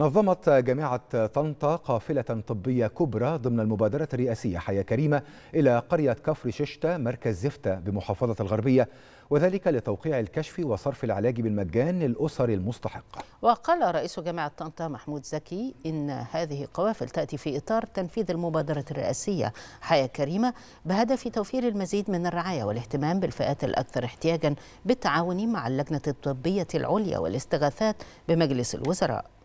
نظمت جامعة طنطا قافلة طبية كبرى ضمن المبادرة الرئاسية حياة كريمة إلى قرية كفر ششتة مركز زفتة بمحافظة الغربية وذلك لتوقيع الكشف وصرف العلاج بالمجان للأسر المستحقة وقال رئيس جامعة طنطا محمود زكي إن هذه القوافل تأتي في إطار تنفيذ المبادرة الرئاسية حياة كريمة بهدف توفير المزيد من الرعاية والاهتمام بالفئات الأكثر احتياجا بالتعاون مع اللجنة الطبية العليا والاستغاثات بمجلس الوزراء